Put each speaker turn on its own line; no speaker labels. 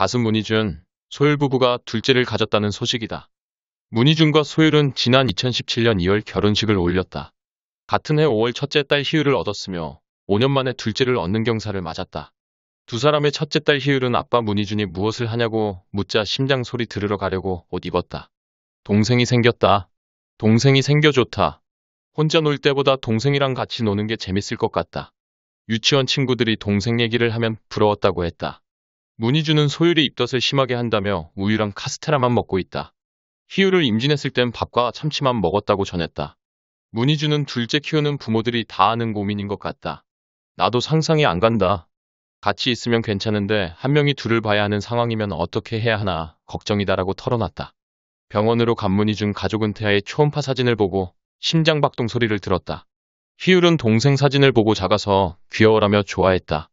아승 문희준, 소율 부부가 둘째를 가졌다는 소식이다. 문희준과 소율은 지난 2017년 2월 결혼식을 올렸다. 같은 해 5월 첫째 딸 희율을 얻었으며 5년 만에 둘째를 얻는 경사를 맞았다. 두 사람의 첫째 딸 희율은 아빠 문희준이 무엇을 하냐고 묻자 심장 소리 들으러 가려고 옷 입었다. 동생이 생겼다. 동생이 생겨 좋다. 혼자 놀 때보다 동생이랑 같이 노는 게 재밌을 것 같다. 유치원 친구들이 동생 얘기를 하면 부러웠다고 했다. 문희준은 소율이 입덧을 심하게 한다며 우유랑 카스테라만 먹고 있다. 희율을 임신했을 땐 밥과 참치만 먹었다고 전했다. 문희준은 둘째 키우는 부모들이 다 아는 고민인 것 같다. 나도 상상이 안 간다. 같이 있으면 괜찮은데 한 명이 둘을 봐야 하는 상황이면 어떻게 해야 하나 걱정이다라고 털어놨다. 병원으로 간 문희준 가족 은태아의 초음파 사진을 보고 심장박동 소리를 들었다. 희율은 동생 사진을 보고
작아서 귀여워라며 좋아했다.